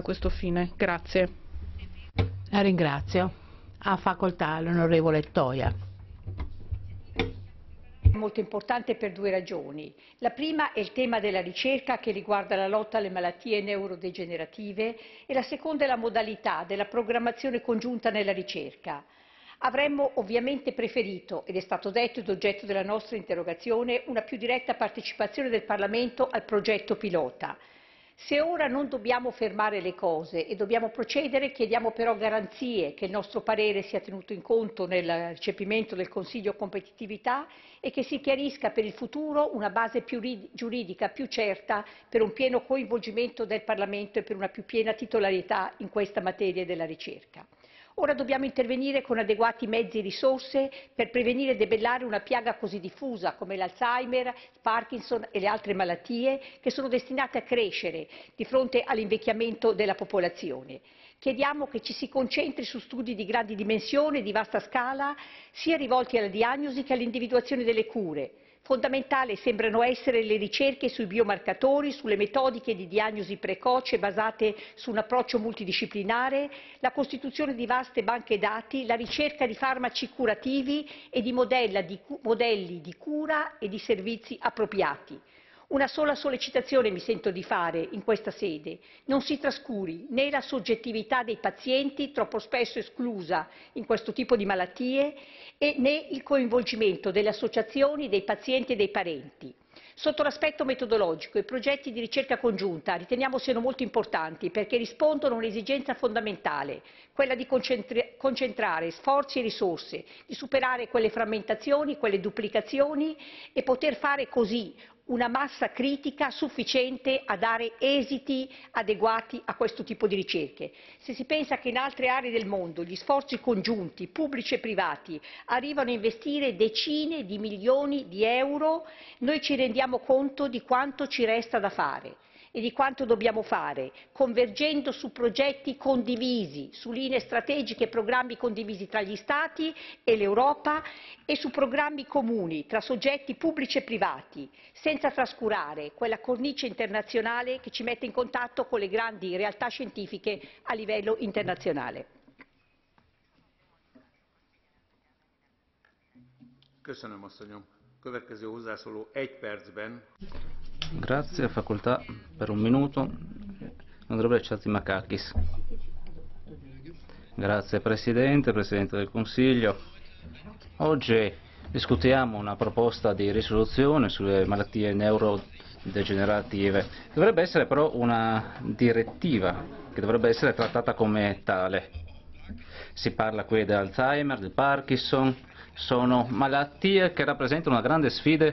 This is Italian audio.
a questo fine. Grazie. La ringrazio. A facoltà l'onorevole Toia. È molto importante per due ragioni. La prima è il tema della ricerca che riguarda la lotta alle malattie neurodegenerative e la seconda è la modalità della programmazione congiunta nella ricerca. Avremmo ovviamente preferito, ed è stato detto ed oggetto della nostra interrogazione, una più diretta partecipazione del Parlamento al progetto pilota. Se ora non dobbiamo fermare le cose e dobbiamo procedere, chiediamo però garanzie che il nostro parere sia tenuto in conto nel recepimento del Consiglio competitività e che si chiarisca per il futuro una base più giuridica più certa per un pieno coinvolgimento del Parlamento e per una più piena titolarità in questa materia della ricerca. Ora dobbiamo intervenire con adeguati mezzi e risorse per prevenire e debellare una piaga così diffusa come l'Alzheimer, il Parkinson e le altre malattie che sono destinate a crescere di fronte all'invecchiamento della popolazione. Chiediamo che ci si concentri su studi di grandi dimensioni e di vasta scala, sia rivolti alla diagnosi che all'individuazione delle cure, Fondamentali sembrano essere le ricerche sui biomarcatori, sulle metodiche di diagnosi precoce basate su un approccio multidisciplinare, la costituzione di vaste banche dati, la ricerca di farmaci curativi e di modelli di cura e di servizi appropriati. Una sola sollecitazione mi sento di fare in questa sede. Non si trascuri né la soggettività dei pazienti, troppo spesso esclusa in questo tipo di malattie, né il coinvolgimento delle associazioni, dei pazienti e dei parenti. Sotto l'aspetto metodologico, i progetti di ricerca congiunta riteniamo siano molto importanti perché rispondono a un'esigenza fondamentale, quella di concentrare sforzi e risorse, di superare quelle frammentazioni, quelle duplicazioni e poter fare così una massa critica sufficiente a dare esiti adeguati a questo tipo di ricerche. Se si pensa che in altre aree del mondo gli sforzi congiunti, pubblici e privati, arrivano a investire decine di milioni di euro, noi ci rendiamo conto di quanto ci resta da fare e di quanto dobbiamo fare, convergendo su progetti condivisi, su linee strategiche e programmi condivisi tra gli Stati e l'Europa e su programmi comuni tra soggetti pubblici e privati, senza trascurare quella cornice internazionale che ci mette in contatto con le grandi realtà scientifiche a livello internazionale. Köszönöm, asszonyom. Következő hozzászóló egy percben. Grazie, a facoltà per un minuto. Onorevole Ciazzimakakis. Grazie Presidente, Presidente del Consiglio. Oggi discutiamo una proposta di risoluzione sulle malattie neurodegenerative. Dovrebbe essere però una direttiva che dovrebbe essere trattata come tale. Si parla qui di Alzheimer, di Parkinson, sono malattie che rappresentano una grande sfida